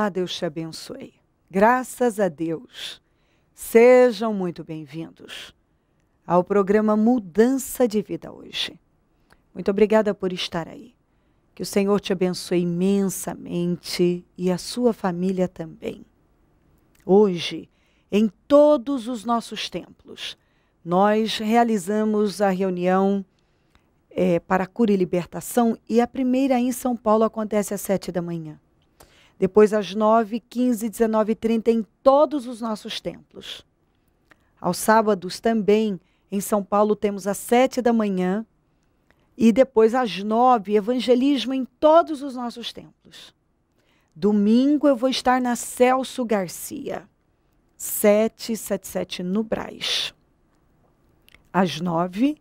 Olá, Deus te abençoe. Graças a Deus. Sejam muito bem-vindos ao programa Mudança de Vida hoje. Muito obrigada por estar aí. Que o Senhor te abençoe imensamente e a sua família também. Hoje, em todos os nossos templos, nós realizamos a reunião é, para cura e libertação e a primeira em São Paulo acontece às sete da manhã. Depois, às 9, 15, 19 e 30 em todos os nossos templos. Aos sábados também, em São Paulo, temos às 7 da manhã e depois às 9, evangelismo em todos os nossos templos. Domingo eu vou estar na Celso Garcia, 777 no Braz. Às 9,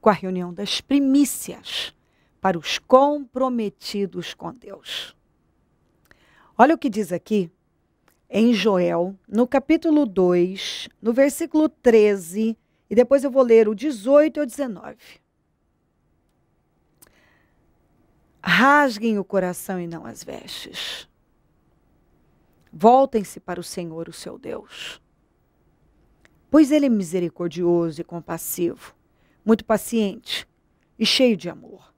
com a reunião das primícias para os comprometidos com Deus. Olha o que diz aqui em Joel, no capítulo 2, no versículo 13, e depois eu vou ler o 18 e o 19. Rasguem o coração e não as vestes. Voltem-se para o Senhor, o seu Deus. Pois ele é misericordioso e compassivo, muito paciente e cheio de amor.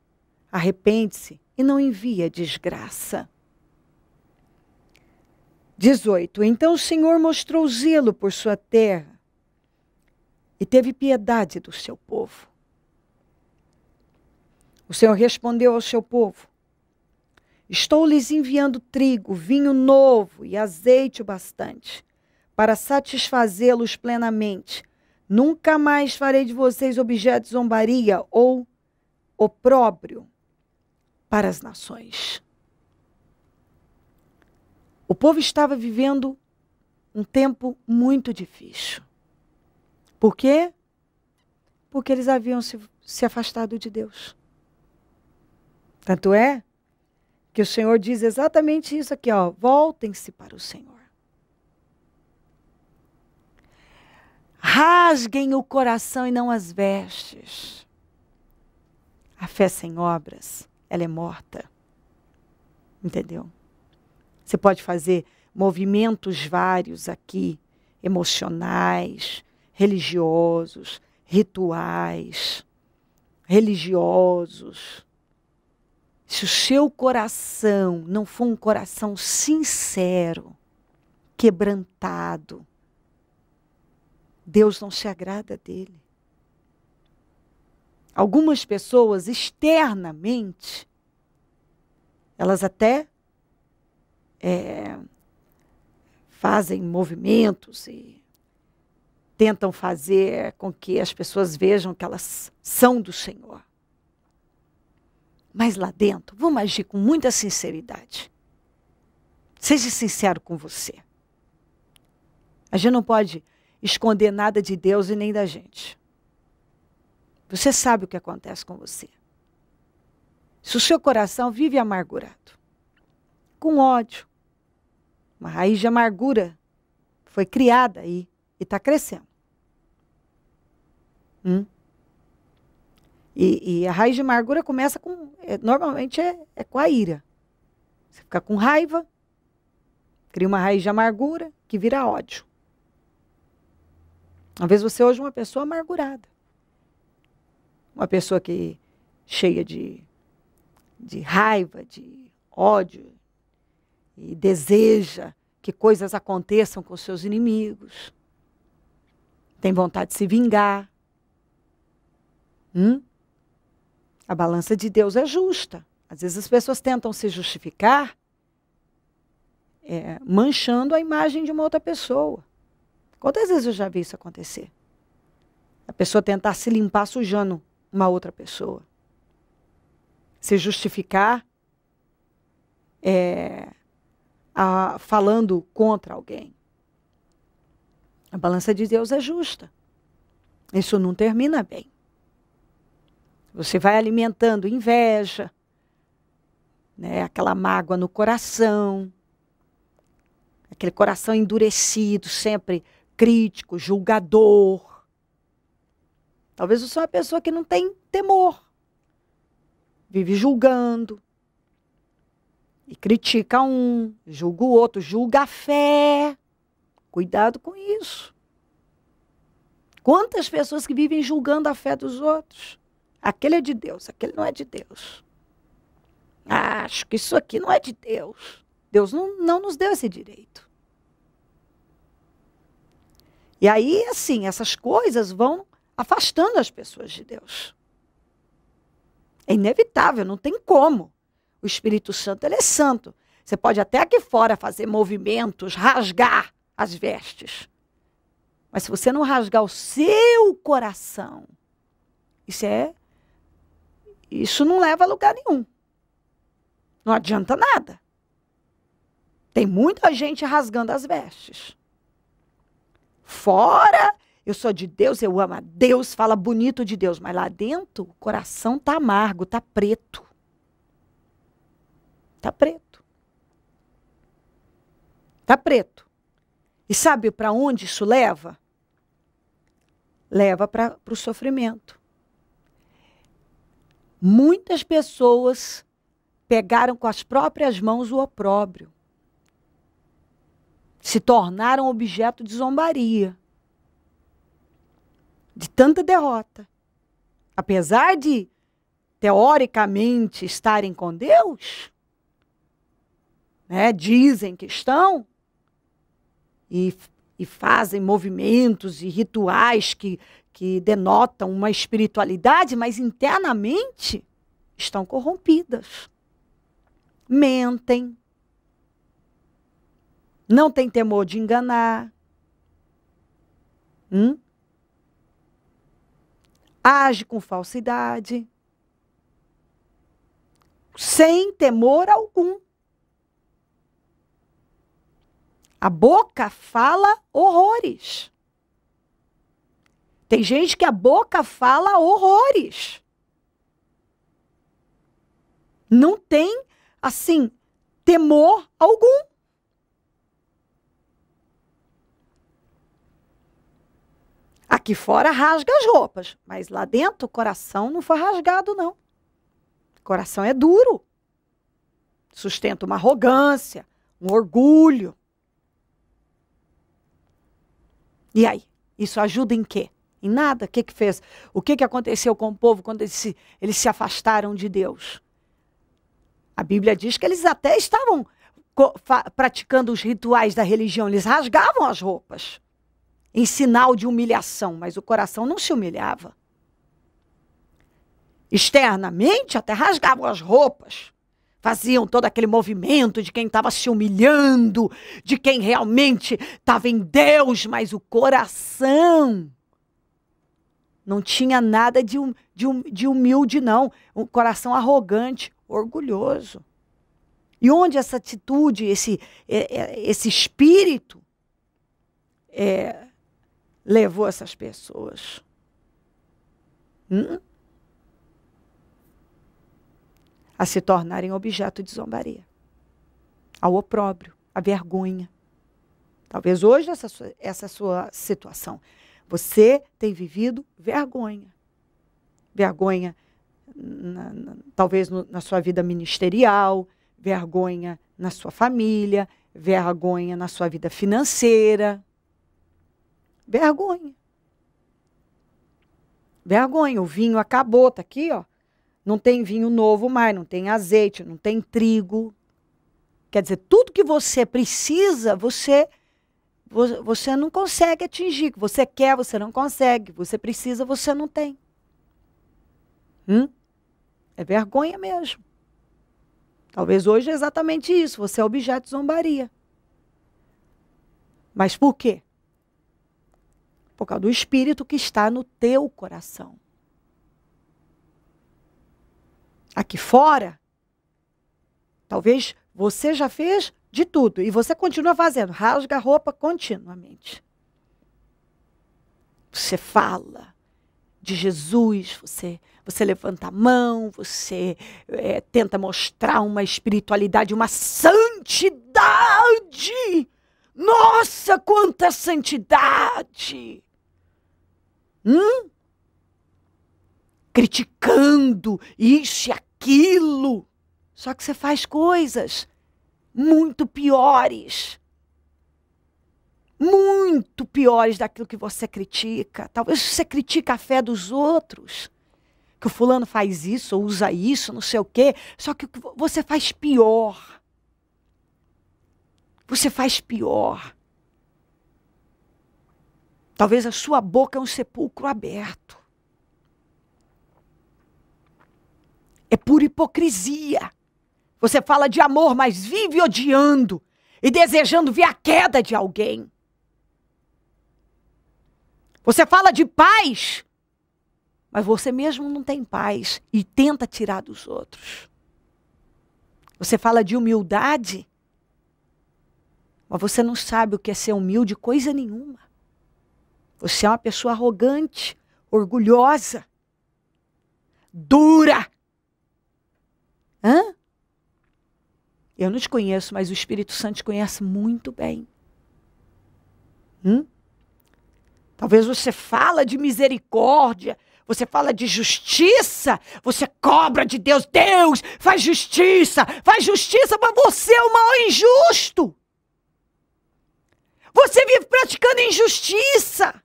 Arrepende-se e não envia desgraça. 18. Então o Senhor mostrou zelo por sua terra e teve piedade do seu povo. O Senhor respondeu ao seu povo: Estou lhes enviando trigo, vinho novo e azeite o bastante, para satisfazê-los plenamente. Nunca mais farei de vocês objeto de zombaria ou opróbrio para as nações. O povo estava vivendo um tempo muito difícil. Por quê? Porque eles haviam se, se afastado de Deus. Tanto é que o Senhor diz exatamente isso aqui, ó, voltem-se para o Senhor. Rasguem o coração e não as vestes. A fé sem obras, ela é morta. Entendeu? Você pode fazer movimentos vários aqui, emocionais, religiosos, rituais, religiosos. Se o seu coração não for um coração sincero, quebrantado, Deus não se agrada dele. Algumas pessoas externamente, elas até é, fazem movimentos e tentam fazer com que as pessoas vejam que elas são do Senhor. Mas lá dentro, vamos agir com muita sinceridade. Seja sincero com você. A gente não pode esconder nada de Deus e nem da gente. Você sabe o que acontece com você. Se o seu coração vive amargurado, com ódio, uma raiz de amargura foi criada aí e está crescendo. Hum? E, e, a raiz de amargura começa com. É, normalmente é, é com a ira. Você fica com raiva, cria uma raiz de amargura que vira ódio. Talvez você hoje uma pessoa amargurada. Uma pessoa que cheia de, de raiva, de ódio, e deseja que coisas aconteçam com seus inimigos, tem vontade de se vingar. Hum? A balança de Deus é justa. Às vezes as pessoas tentam se justificar é, manchando a imagem de uma outra pessoa. Quantas vezes eu já vi isso acontecer? A pessoa tentar se limpar sujando uma outra pessoa. Se justificar é, a, falando contra alguém. A balança de Deus é justa. Isso não termina bem. Você vai alimentando inveja, né, aquela mágoa no coração, aquele coração endurecido, sempre crítico, julgador. Talvez você é uma pessoa que não tem temor, vive julgando, e critica um, julga o outro, julga a fé. Cuidado com isso. Quantas pessoas que vivem julgando a fé dos outros? Aquele é de Deus, aquele não é de Deus. acho que isso aqui não é de Deus. Deus não, não nos deu esse direito. E aí, assim, essas coisas vão afastando as pessoas de Deus. É inevitável, não tem como. O Espírito Santo, ele é santo. Você pode até aqui fora fazer movimentos, rasgar as vestes. Mas se você não rasgar o seu coração, isso é isso não leva a lugar nenhum. Não adianta nada. Tem muita gente rasgando as vestes. Fora, eu sou de Deus, eu amo a Deus, fala bonito de Deus, mas lá dentro o coração tá amargo, tá preto. Tá preto. Tá preto. E sabe para onde isso leva? Leva para o sofrimento. Muitas pessoas pegaram com as próprias mãos o opróbrio. Se tornaram objeto de zombaria, de tanta derrota. Apesar de, teoricamente, estarem com Deus, né, dizem que estão e, e fazem movimentos e rituais que, que denotam uma espiritualidade, mas internamente estão corrompidas. Mentem. Não têm temor de enganar. Hum? Age com falsidade. Sem temor algum. A boca fala horrores. Tem gente que a boca fala horrores. Não tem, assim, temor algum. Aqui fora rasga as roupas, mas lá dentro o coração não foi rasgado, não. O coração é duro. Sustenta uma arrogância, um orgulho. E aí? Isso ajuda em quê? Em nada? O que, que fez? O que, que aconteceu com o povo quando eles se, eles se afastaram de Deus? A Bíblia diz que eles até estavam praticando os rituais da religião, eles rasgavam as roupas em sinal de humilhação, mas o coração não se humilhava. Externamente, até rasgavam as roupas, faziam todo aquele movimento de quem estava se humilhando, de quem realmente estava em Deus, mas o coração não tinha nada de, hum, de, hum, de humilde, não. Um coração arrogante, orgulhoso. E onde essa atitude, esse, é, é, esse espírito é, levou essas pessoas? Hum? a se tornarem objeto de zombaria, ao opróbrio, à vergonha. Talvez hoje essa sua, essa sua situação. Você tem vivido vergonha. Vergonha, na, na, talvez no, na sua vida ministerial, vergonha na sua família, vergonha na sua vida financeira. Vergonha. Vergonha. O vinho acabou, tá aqui, ó. Não tem vinho novo mais, não tem azeite, não tem trigo. Quer dizer, tudo que você precisa, você você não consegue atingir. Você quer, você não consegue. Você precisa, você não tem. Hum? É vergonha mesmo. Talvez hoje é exatamente isso. Você é objeto de zombaria. Mas por quê? Por causa do espírito que está no teu coração aqui fora, talvez você já fez de tudo e você continua fazendo, rasga a roupa continuamente. Você fala de Jesus, você, você levanta a mão, você é, tenta mostrar uma espiritualidade, uma santidade. Nossa, quanta santidade! Hum? criticando isso e aquilo. Só que você faz coisas muito piores. Muito piores daquilo que você critica. Talvez você critica a fé dos outros. Que o fulano faz isso, ou usa isso, não sei o quê. Só que você faz pior. Você faz pior. Talvez a sua boca é um sepulcro aberto. É pura hipocrisia. Você fala de amor, mas vive odiando e desejando ver a queda de alguém. Você fala de paz, mas você mesmo não tem paz e tenta tirar dos outros. Você fala de humildade, mas você não sabe o que é ser humilde, coisa nenhuma. Você é uma pessoa arrogante, orgulhosa, dura, Hã? Eu não te conheço, mas o Espírito Santo te conhece muito bem. Hum? Talvez você fala de misericórdia, você fala de justiça, você cobra de Deus, Deus, faz justiça, faz justiça, mas você é o maior injusto. Você vive praticando injustiça.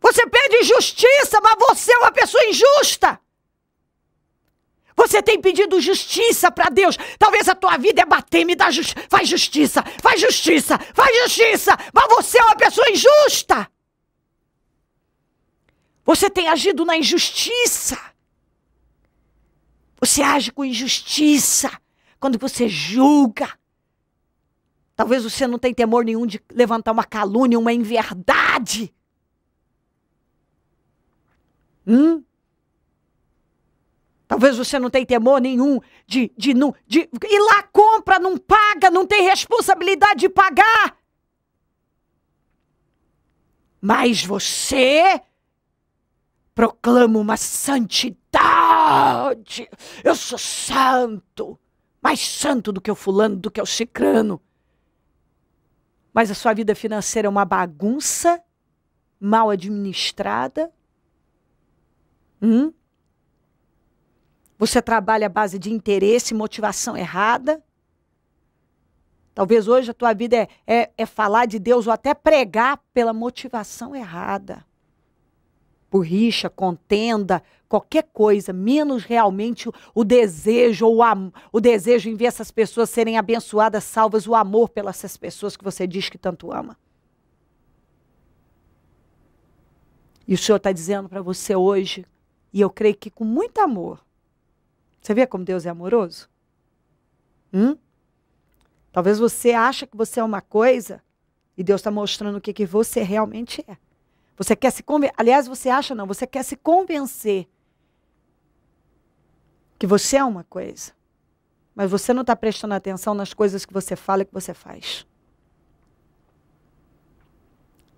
Você pede justiça, mas você é uma pessoa injusta. Você tem pedido justiça para Deus. Talvez a tua vida é bater, me dá justiça. Faz justiça, faz justiça, faz justiça. Mas você é uma pessoa injusta. Você tem agido na injustiça. Você age com injustiça quando você julga. Talvez você não tenha temor nenhum de levantar uma calúnia, uma inverdade. Hum? Talvez você não tenha temor nenhum de, de, não, de ir lá, compra, não paga, não tem responsabilidade de pagar. Mas você proclama uma santidade. Eu sou santo, mais santo do que o fulano, do que o cicrano. Mas a sua vida financeira é uma bagunça mal administrada. Hum? Você trabalha à base de interesse, motivação errada. Talvez hoje a tua vida é, é, é falar de Deus ou até pregar pela motivação errada. Por rixa, contenda, qualquer coisa, menos realmente o, o desejo ou o, o desejo em ver essas pessoas serem abençoadas, salvas, o amor pelas essas pessoas que você diz que tanto ama. E o Senhor está dizendo para você hoje, e eu creio que com muito amor, você vê como Deus é amoroso? Hum? Talvez você acha que você é uma coisa e Deus está mostrando o que, que você realmente é. Você quer se convencer. Aliás, você acha não, você quer se convencer que você é uma coisa. Mas você não está prestando atenção nas coisas que você fala e que você faz.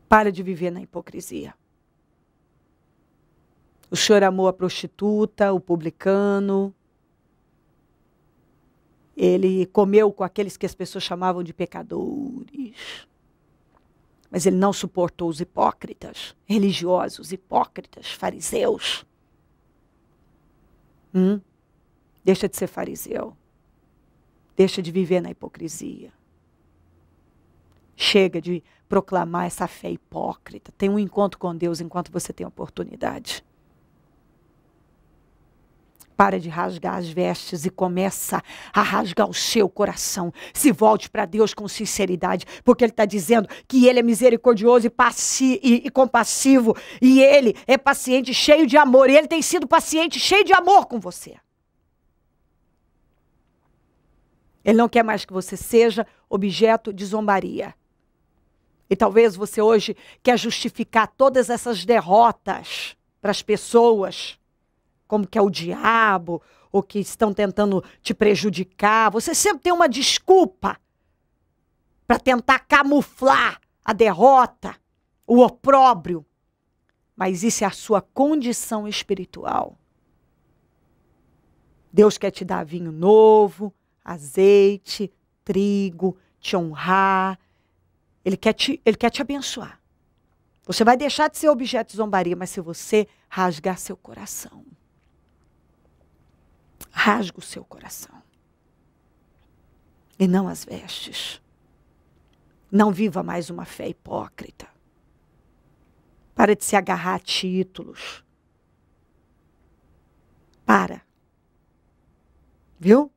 Para de viver na hipocrisia. O senhor amou a prostituta, o publicano, ele comeu com aqueles que as pessoas chamavam de pecadores. Mas ele não suportou os hipócritas, religiosos, hipócritas, fariseus. Hum? Deixa de ser fariseu. Deixa de viver na hipocrisia. Chega de proclamar essa fé hipócrita. Tem um encontro com Deus enquanto você tem oportunidade para de rasgar as vestes e começa a rasgar o seu coração. Se volte para Deus com sinceridade, porque Ele está dizendo que Ele é misericordioso e, passi e, e, compassivo, e Ele é paciente, cheio de amor, e Ele tem sido paciente, cheio de amor com você. Ele não quer mais que você seja objeto de zombaria. E talvez você hoje quer justificar todas essas derrotas para as pessoas como que é o diabo, ou que estão tentando te prejudicar. Você sempre tem uma desculpa para tentar camuflar a derrota, o opróbrio. Mas isso é a sua condição espiritual. Deus quer te dar vinho novo, azeite, trigo, te honrar. Ele quer te, ele quer te abençoar. Você vai deixar de ser objeto de zombaria, mas se você rasgar seu coração rasga o seu coração. E não as vestes. Não viva mais uma fé hipócrita. Para de se agarrar a títulos. Para. Viu?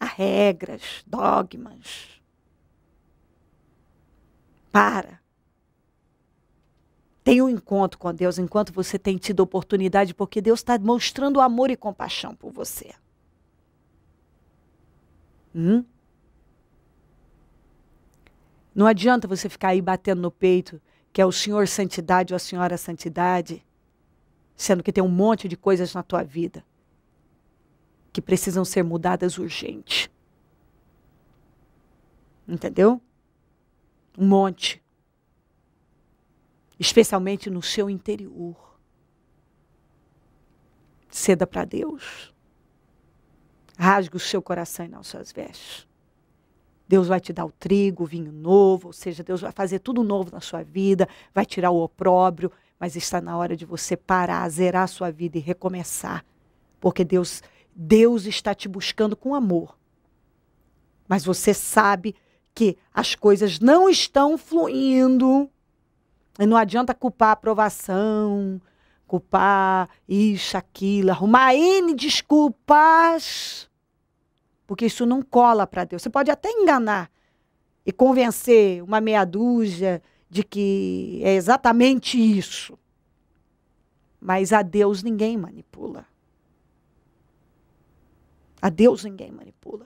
Há regras, dogmas. Para. Tenha um encontro com Deus enquanto você tem tido oportunidade, porque Deus está mostrando amor e compaixão por você. Hum? Não adianta você ficar aí batendo no peito que é o senhor santidade ou a senhora santidade, sendo que tem um monte de coisas na tua vida que precisam ser mudadas urgente. Entendeu? Um monte. Especialmente no seu interior. Ceda para Deus. Rasgue o seu coração e não suas vestes. Deus vai te dar o trigo, o vinho novo, ou seja, Deus vai fazer tudo novo na sua vida, vai tirar o opróbrio, mas está na hora de você parar, zerar a sua vida e recomeçar. Porque Deus, Deus está te buscando com amor. Mas você sabe que as coisas não estão fluindo. E não adianta culpar a aprovação, culpar, isso, aquilo, arrumar N desculpas. Porque isso não cola para Deus. Você pode até enganar e convencer uma meia dúzia de que é exatamente isso. Mas a Deus ninguém manipula. A Deus ninguém manipula.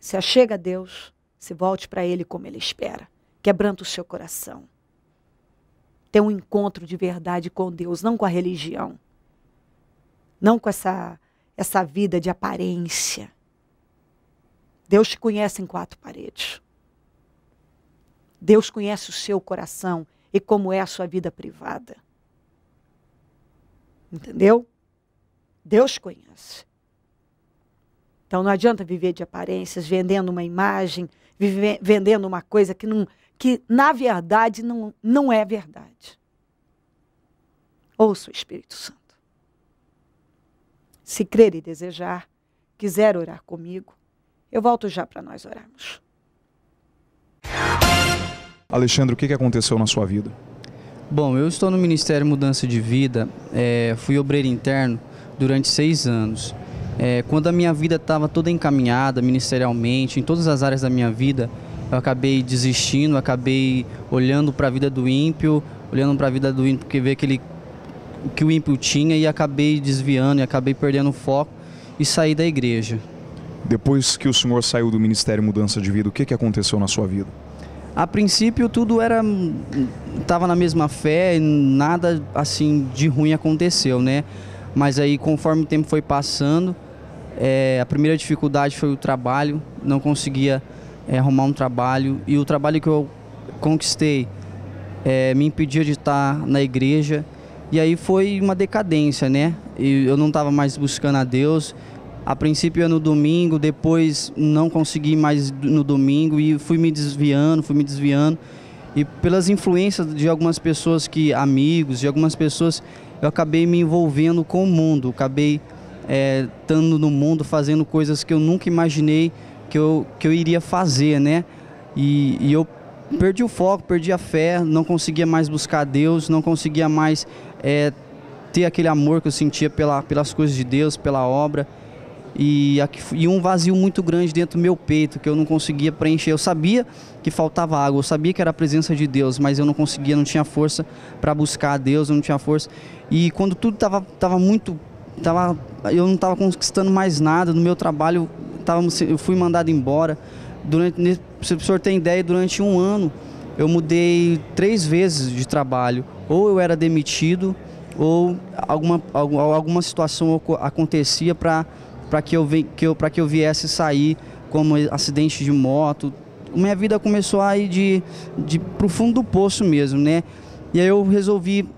Se achega a Deus, se volte para Ele como Ele espera, quebrando o seu coração ter um encontro de verdade com Deus, não com a religião. Não com essa essa vida de aparência. Deus te conhece em quatro paredes. Deus conhece o seu coração e como é a sua vida privada. Entendeu? Deus conhece. Então não adianta viver de aparências, vendendo uma imagem, vive, vendendo uma coisa que não, que, na verdade, não, não é verdade. Ouça o Espírito Santo. Se crer e desejar, quiser orar comigo, eu volto já para nós orarmos. Alexandre, o que aconteceu na sua vida? Bom, eu estou no Ministério Mudança de Vida, é, fui obreiro interno durante seis anos. É, quando a minha vida estava toda encaminhada ministerialmente, em todas as áreas da minha vida, eu acabei desistindo, acabei olhando para a vida do ímpio, olhando para a vida do ímpio, porque vê aquele que o ímpio tinha e acabei desviando e acabei perdendo o foco e saí da igreja. Depois que o senhor saiu do Ministério Mudança de Vida, o que, que aconteceu na sua vida? A princípio tudo era tava na mesma fé, nada assim de ruim aconteceu, né? Mas aí conforme o tempo foi passando, é, a primeira dificuldade foi o trabalho, não conseguia é, arrumar um trabalho. E o trabalho que eu conquistei é, me impedia de estar na igreja. E aí foi uma decadência, né? E eu não estava mais buscando a Deus. A princípio era no domingo, depois não consegui mais no domingo e fui me desviando, fui me desviando. E pelas influências de algumas pessoas que, amigos, de algumas pessoas, eu acabei me envolvendo com o mundo, acabei é, estando no mundo, fazendo coisas que eu nunca imaginei que eu, que eu iria fazer, né? E, e eu perdi o foco, perdi a fé, não conseguia mais buscar Deus, não conseguia mais é, ter aquele amor que eu sentia pela, pelas coisas de Deus, pela obra. E, e um vazio muito grande dentro do meu peito que eu não conseguia preencher. Eu sabia que faltava água, eu sabia que era a presença de Deus, mas eu não conseguia, não tinha força para buscar a Deus, eu não tinha força. E quando tudo estava tava muito. Tava, eu não estava conquistando mais nada no meu trabalho, estávamos eu fui mandado embora. Durante, se o senhor tem ideia, durante um ano eu mudei três vezes de trabalho. Ou eu era demitido, ou alguma, alguma situação acontecia para que, eu, que, eu, que eu viesse sair, como acidente de moto. Minha vida começou a ir de, de, pro fundo do poço mesmo, né? E aí eu resolvi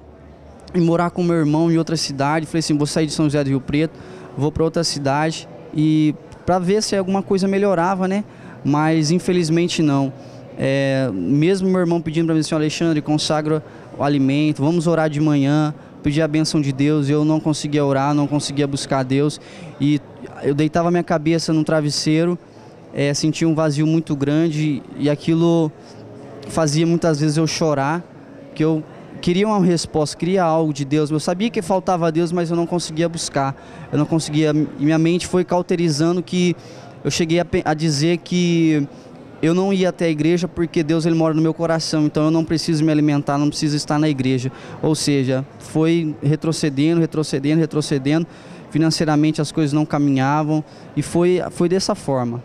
morar com meu irmão em outra cidade. Falei assim, vou sair de São José do Rio Preto, vou para outra cidade e para ver se alguma coisa melhorava, né? Mas infelizmente não. É, mesmo meu irmão pedindo para mim senhor Alexandre, consagra o alimento, vamos orar de manhã, pedir a benção de Deus, eu não conseguia orar, não conseguia buscar Deus. E eu deitava minha cabeça num travesseiro, é, sentia um vazio muito grande e aquilo fazia muitas vezes eu chorar, que eu queria uma resposta, queria algo de Deus. Eu sabia que faltava Deus, mas eu não conseguia buscar. Eu não conseguia. Minha mente foi cauterizando que eu cheguei a, a dizer que eu não ia até a igreja porque Deus ele mora no meu coração, então eu não preciso me alimentar, não preciso estar na igreja. Ou seja, foi retrocedendo, retrocedendo, retrocedendo. Financeiramente as coisas não caminhavam e foi, foi dessa forma.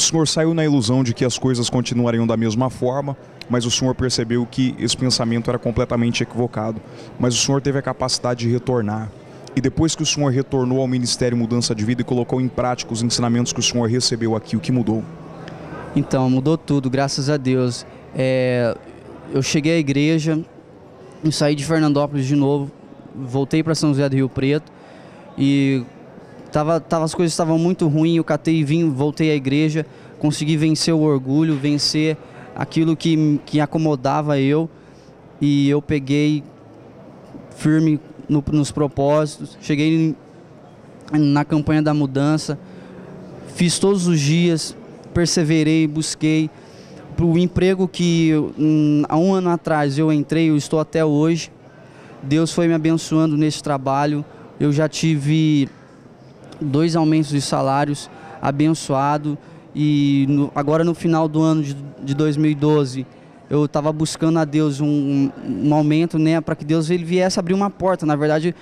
O senhor saiu na ilusão de que as coisas continuariam da mesma forma, mas o senhor percebeu que esse pensamento era completamente equivocado. Mas o senhor teve a capacidade de retornar. E depois que o senhor retornou ao Ministério Mudança de Vida e colocou em prática os ensinamentos que o senhor recebeu aqui, o que mudou? Então, mudou tudo, graças a Deus. É, eu cheguei à igreja, saí de Fernandópolis de novo, voltei para São José do Rio Preto e Tava, tava, as coisas estavam muito ruins, eu catei vim, voltei à igreja, consegui vencer o orgulho, vencer aquilo que, que acomodava eu. E eu peguei firme no, nos propósitos, cheguei na campanha da mudança, fiz todos os dias, perseverei, busquei. O emprego que hum, há um ano atrás eu entrei, eu estou até hoje. Deus foi me abençoando nesse trabalho. Eu já tive dois aumentos de salários abençoado e no, agora no final do ano de, de 2012 eu estava buscando a Deus um, um aumento, né, para que Deus ele viesse abrir uma porta. Na verdade,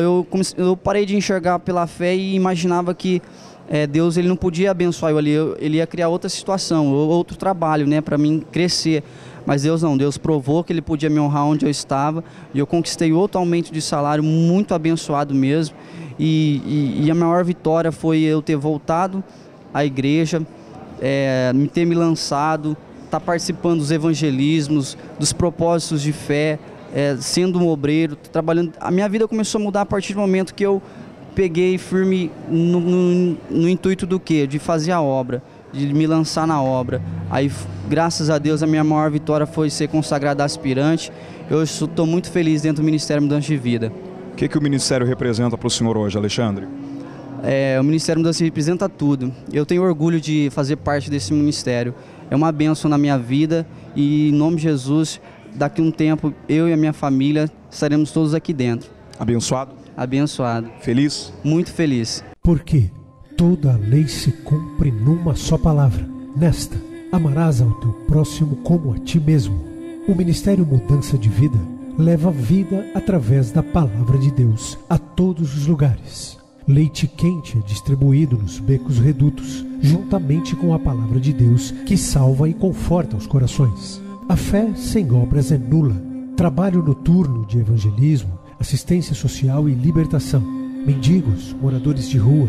eu, comecei, eu parei de enxergar pela fé e imaginava que é, Deus ele não podia abençoar eu ali, ele ia criar outra situação, outro trabalho, né, para mim crescer. Mas Deus não, Deus provou que Ele podia me honrar onde eu estava e eu conquistei outro aumento de salário muito abençoado mesmo. E, e, e a maior vitória foi eu ter voltado à igreja, é, me ter me lançado, estar tá participando dos evangelismos, dos propósitos de fé, é, sendo um obreiro, tá trabalhando. A minha vida começou a mudar a partir do momento que eu peguei firme no, no, no intuito do quê? De fazer a obra, de me lançar na obra. Aí, graças a Deus, a minha maior vitória foi ser consagrado aspirante. Eu estou muito feliz dentro do Ministério Mudança de Vida. O que, que o Ministério representa para o senhor hoje, Alexandre? É, o Ministério Mudança representa tudo. Eu tenho orgulho de fazer parte desse ministério. É uma bênção na minha vida e, em nome de Jesus, daqui a um tempo, eu e a minha família estaremos todos aqui dentro. Abençoado? Abençoado. Feliz? Muito feliz. Por quê? Toda a lei se cumpre numa só palavra. Nesta, amarás ao teu próximo como a ti mesmo. O Ministério Mudança de Vida leva vida através da palavra de Deus a todos os lugares. Leite quente é distribuído nos becos redutos, juntamente com a palavra de Deus que salva e conforta os corações. A fé sem obras é nula. Trabalho noturno de evangelismo, assistência social e libertação. Mendigos, moradores de rua,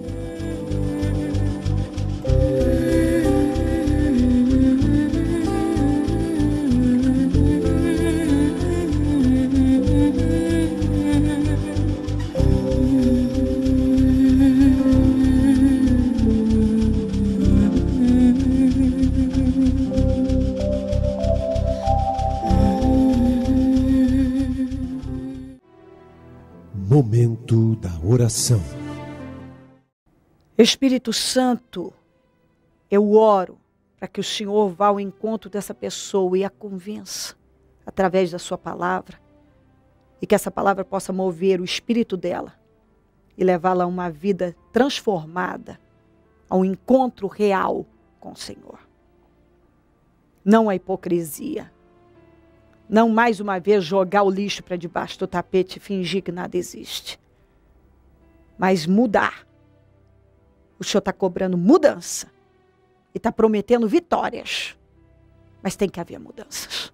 oração. Espírito Santo, eu oro para que o Senhor vá ao encontro dessa pessoa e a convença através da sua palavra e que essa palavra possa mover o espírito dela e levá-la a uma vida transformada, a um encontro real com o Senhor. Não a hipocrisia. Não mais uma vez jogar o lixo para debaixo do tapete e fingir que nada existe mas mudar. O senhor está cobrando mudança e está prometendo vitórias, mas tem que haver mudanças.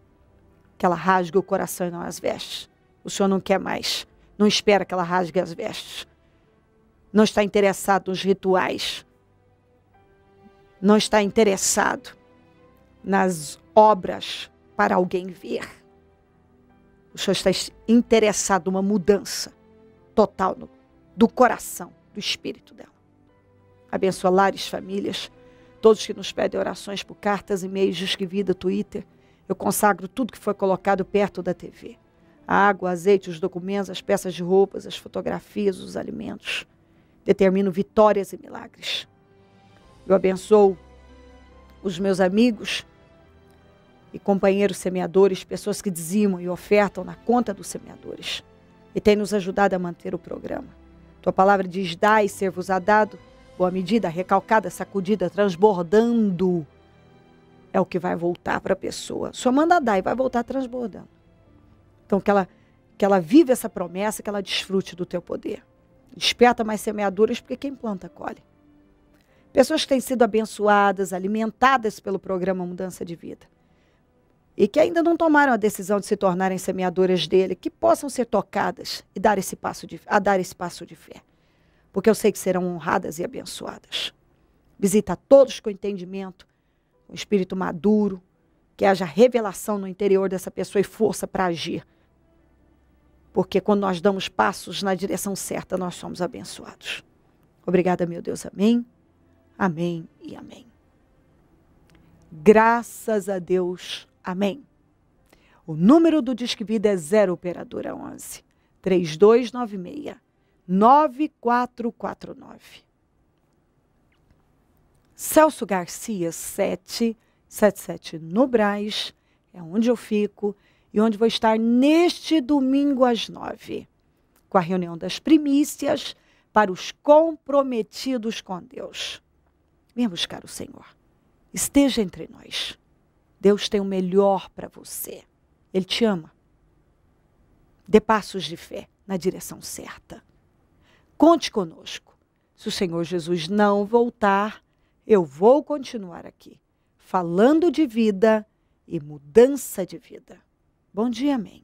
Que ela rasgue o coração e não as vestes. O senhor não quer mais, não espera que ela rasgue as vestes. Não está interessado nos rituais, não está interessado nas obras para alguém ver. O senhor está interessado em uma mudança total no do coração, do espírito dela. Abençoa lares, famílias, todos que nos pedem orações por cartas, e-mails, Disque Vida, Twitter. Eu consagro tudo que foi colocado perto da TV. A água, azeite, os documentos, as peças de roupas, as fotografias, os alimentos. Determino vitórias e milagres. Eu abençoo os meus amigos e companheiros semeadores, pessoas que dizimam e ofertam na conta dos semeadores e têm nos ajudado a manter o programa. Tua palavra diz: dai, ser-vos-á dado, boa medida, recalcada, sacudida, transbordando. É o que vai voltar para a pessoa. Só manda dar e vai voltar transbordando. Então, que ela, que ela vive essa promessa, que ela desfrute do teu poder. Desperta mais semeaduras, porque quem planta, colhe. Pessoas que têm sido abençoadas, alimentadas pelo programa Mudança de Vida e que ainda não tomaram a decisão de se tornarem semeadoras dele, que possam ser tocadas e dar esse passo de, a dar esse passo de fé. Porque eu sei que serão honradas e abençoadas. Visita a todos com entendimento, com espírito maduro, que haja revelação no interior dessa pessoa e força para agir. Porque quando nós damos passos na direção certa, nós somos abençoados. Obrigada, meu Deus. Amém. Amém e amém. Graças a Deus Amém. O número do Disque Vida é 0 Operadora 11 3296 9449. Celso Garcia 777 no Braz, é onde eu fico e onde vou estar neste domingo às nove, com a reunião das primícias para os comprometidos com Deus. Venha buscar o Senhor. Esteja entre nós. Deus tem o melhor para você. Ele te ama. Dê passos de fé na direção certa. Conte conosco. Se o Senhor Jesus não voltar, eu vou continuar aqui, falando de vida e mudança de vida. Bom dia, amém.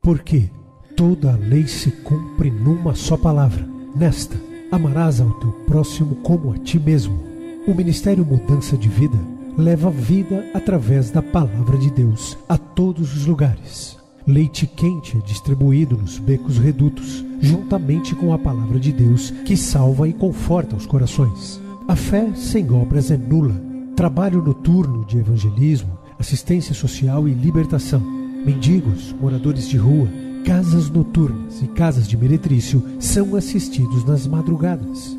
Porque toda a lei se cumpre numa só palavra. Nesta, amarás ao teu próximo como a ti mesmo. O Ministério Mudança de Vida leva vida através da palavra de Deus a todos os lugares. Leite quente é distribuído nos becos redutos, juntamente com a palavra de Deus que salva e conforta os corações. A fé sem obras é nula. Trabalho noturno de evangelismo, assistência social e libertação. Mendigos, moradores de rua, casas noturnas e casas de meretrício são assistidos nas madrugadas.